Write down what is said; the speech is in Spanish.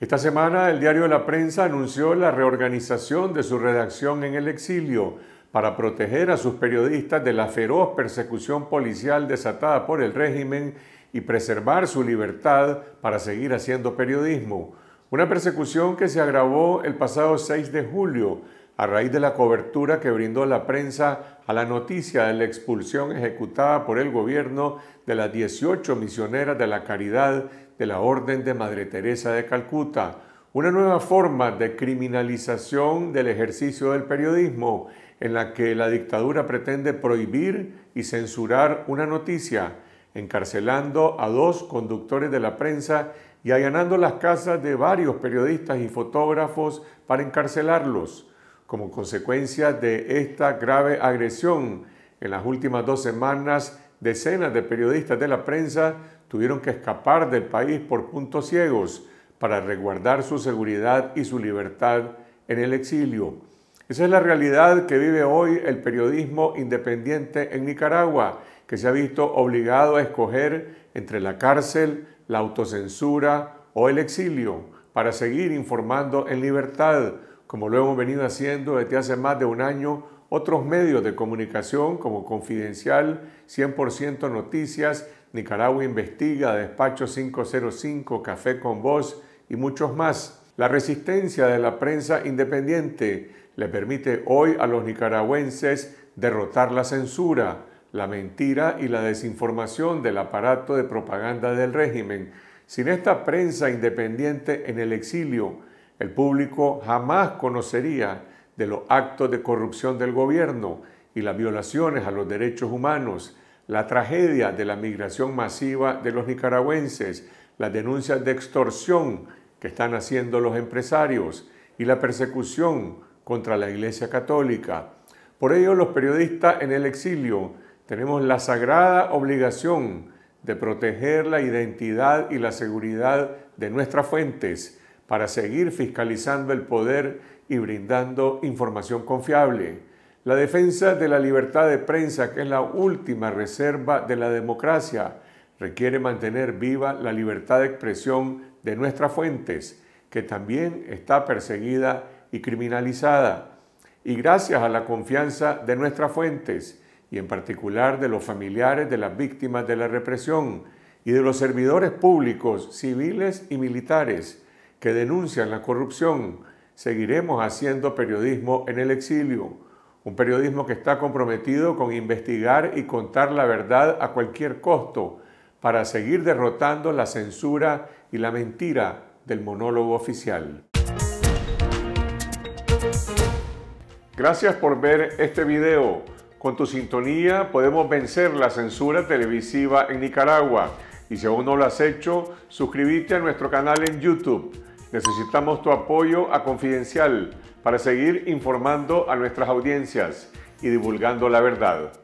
Esta semana el diario La Prensa anunció la reorganización de su redacción en el exilio para proteger a sus periodistas de la feroz persecución policial desatada por el régimen y preservar su libertad para seguir haciendo periodismo. Una persecución que se agravó el pasado 6 de julio a raíz de la cobertura que brindó la prensa a la noticia de la expulsión ejecutada por el gobierno de las 18 misioneras de la caridad de la Orden de Madre Teresa de Calcuta, una nueva forma de criminalización del ejercicio del periodismo en la que la dictadura pretende prohibir y censurar una noticia, encarcelando a dos conductores de la prensa y allanando las casas de varios periodistas y fotógrafos para encarcelarlos como consecuencia de esta grave agresión. En las últimas dos semanas, decenas de periodistas de la prensa tuvieron que escapar del país por puntos ciegos para resguardar su seguridad y su libertad en el exilio. Esa es la realidad que vive hoy el periodismo independiente en Nicaragua, que se ha visto obligado a escoger entre la cárcel, la autocensura o el exilio para seguir informando en libertad, como lo hemos venido haciendo desde hace más de un año, otros medios de comunicación como Confidencial, 100% Noticias, Nicaragua Investiga, Despacho 505, Café con Voz y muchos más. La resistencia de la prensa independiente le permite hoy a los nicaragüenses derrotar la censura, la mentira y la desinformación del aparato de propaganda del régimen. Sin esta prensa independiente en el exilio, el público jamás conocería de los actos de corrupción del gobierno y las violaciones a los derechos humanos, la tragedia de la migración masiva de los nicaragüenses, las denuncias de extorsión que están haciendo los empresarios y la persecución contra la Iglesia Católica. Por ello, los periodistas en el exilio tenemos la sagrada obligación de proteger la identidad y la seguridad de nuestras fuentes, para seguir fiscalizando el poder y brindando información confiable. La defensa de la libertad de prensa, que es la última reserva de la democracia, requiere mantener viva la libertad de expresión de nuestras fuentes, que también está perseguida y criminalizada. Y gracias a la confianza de nuestras fuentes, y en particular de los familiares de las víctimas de la represión y de los servidores públicos, civiles y militares, que denuncian la corrupción. Seguiremos haciendo periodismo en el exilio, un periodismo que está comprometido con investigar y contar la verdad a cualquier costo para seguir derrotando la censura y la mentira del monólogo oficial. Gracias por ver este video. Con tu sintonía podemos vencer la censura televisiva en Nicaragua. Y si aún no lo has hecho, suscríbete a nuestro canal en YouTube Necesitamos tu apoyo a Confidencial para seguir informando a nuestras audiencias y divulgando la verdad.